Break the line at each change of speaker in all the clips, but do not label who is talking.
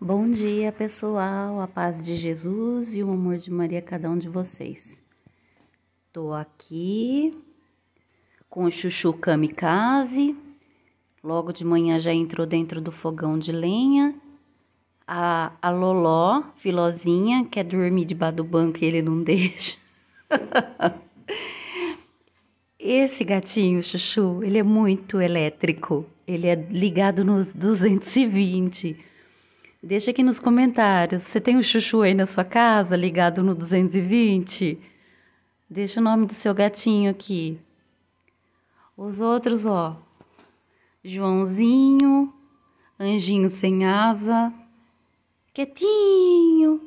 Bom dia, pessoal. A paz de Jesus e o amor de Maria cada um de vocês. Tô aqui com o chuchu kamikaze. Logo de manhã já entrou dentro do fogão de lenha. A, a Loló, filozinha, quer dormir debaixo do banco e ele não deixa. Esse gatinho, Chuchu, ele é muito elétrico. Ele é ligado nos 220 Deixa aqui nos comentários. Você tem o um chuchu aí na sua casa, ligado no 220? Deixa o nome do seu gatinho aqui. Os outros, ó. Joãozinho, anjinho sem asa, quietinho.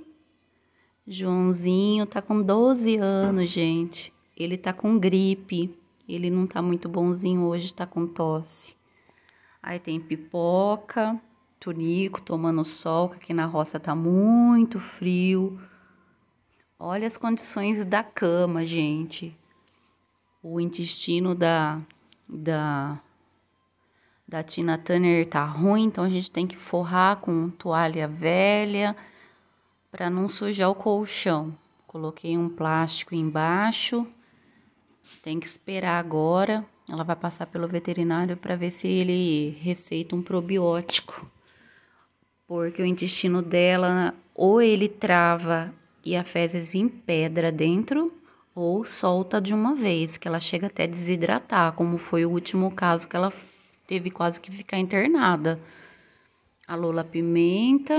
Joãozinho tá com 12 anos, gente. Ele tá com gripe. Ele não tá muito bonzinho hoje, tá com tosse. Aí tem pipoca Tunico tomando sol, que aqui na roça tá muito frio. Olha as condições da cama, gente. O intestino da da da Tina Turner tá ruim, então a gente tem que forrar com toalha velha para não sujar o colchão. Coloquei um plástico embaixo. Tem que esperar agora. Ela vai passar pelo veterinário para ver se ele receita um probiótico porque o intestino dela ou ele trava e a fezes empedra dentro ou solta de uma vez, que ela chega até desidratar, como foi o último caso que ela teve quase que ficar internada. A Lola Pimenta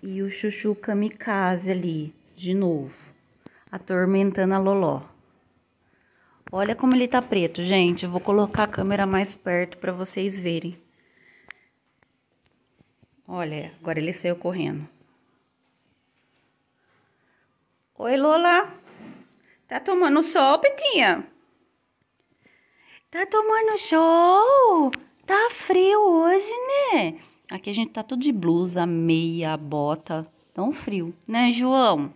e o Chuchu Kamikaze ali, de novo, atormentando a Loló. Olha como ele tá preto, gente. Eu vou colocar a câmera mais perto para vocês verem. Olha, agora ele saiu correndo. Oi, Lola. Tá tomando sol, petinha? Tá tomando sol? Tá frio hoje, né? Aqui a gente tá tudo de blusa, meia, bota. Tão frio, né, João?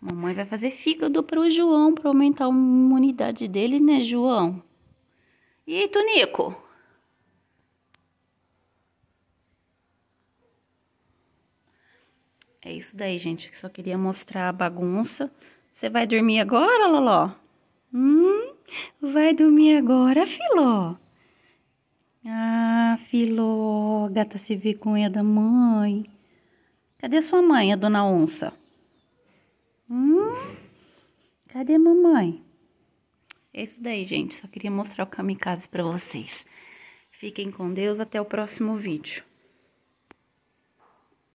Mamãe vai fazer fígado pro João pra aumentar a imunidade dele, né, João? E aí, Tonico? É isso daí, gente. Só queria mostrar a bagunça. Você vai dormir agora, Loló? Hum? Vai dormir agora, Filó? Ah, Filó, gata se vê a da mãe. Cadê sua mãe, a dona onça? Hum? Cadê a mamãe? É isso daí, gente. Só queria mostrar o kamikaze para vocês. Fiquem com Deus. Até o próximo vídeo.